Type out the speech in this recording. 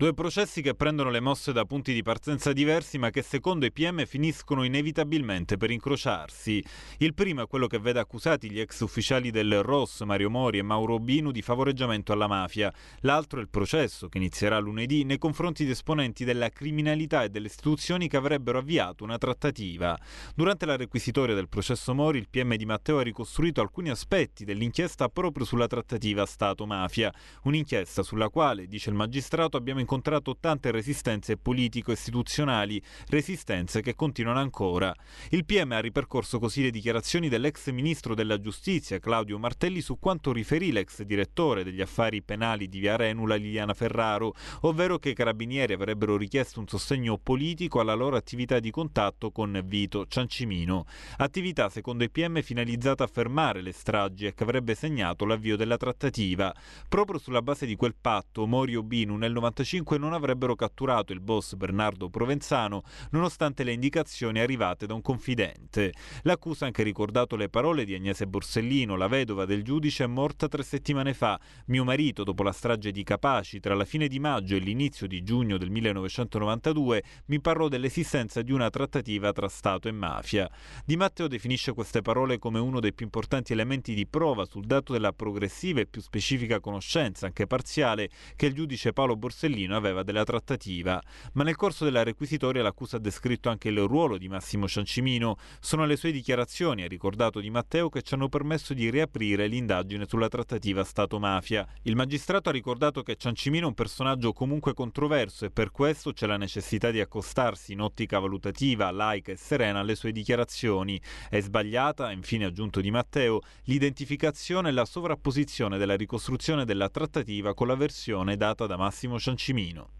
Due processi che prendono le mosse da punti di partenza diversi ma che secondo i PM finiscono inevitabilmente per incrociarsi. Il primo è quello che vede accusati gli ex ufficiali del ROS Mario Mori e Mauro Binu di favoreggiamento alla mafia. L'altro è il processo che inizierà lunedì nei confronti di esponenti della criminalità e delle istituzioni che avrebbero avviato una trattativa. Durante la requisitoria del processo Mori il PM di Matteo ha ricostruito alcuni aspetti dell'inchiesta proprio sulla trattativa Stato-mafia, un'inchiesta sulla quale, dice il magistrato, abbiamo incontrato incontrato tante resistenze politico-istituzionali, resistenze che continuano ancora. Il PM ha ripercorso così le dichiarazioni dell'ex ministro della giustizia Claudio Martelli su quanto riferì l'ex direttore degli affari penali di Via Renula Liliana Ferraro, ovvero che i carabinieri avrebbero richiesto un sostegno politico alla loro attività di contatto con Vito Ciancimino, attività secondo i PM finalizzata a fermare le stragi e che avrebbe segnato l'avvio della trattativa. Proprio sulla base di quel patto, Morio Binu nel 95 5 non avrebbero catturato il boss Bernardo Provenzano, nonostante le indicazioni arrivate da un confidente. L'accusa ha anche ricordato le parole di Agnese Borsellino, la vedova del giudice morta tre settimane fa. Mio marito, dopo la strage di Capaci, tra la fine di maggio e l'inizio di giugno del 1992, mi parlò dell'esistenza di una trattativa tra Stato e mafia. Di Matteo definisce queste parole come uno dei più importanti elementi di prova sul dato della progressiva e più specifica conoscenza, anche parziale, che il giudice Paolo Borsellino Borsellino aveva della trattativa, ma nel corso della requisitoria l'accusa ha descritto anche il ruolo di Massimo Ciancimino. Sono le sue dichiarazioni, ha ricordato Di Matteo, che ci hanno permesso di riaprire l'indagine sulla trattativa Stato-mafia. Il magistrato ha ricordato che Ciancimino è un personaggio comunque controverso e per questo c'è la necessità di accostarsi in ottica valutativa, laica e serena alle sue dichiarazioni. È sbagliata, infine aggiunto Di Matteo, l'identificazione e la sovrapposizione della ricostruzione della trattativa con la versione data da Massimo Ciancimino cammino.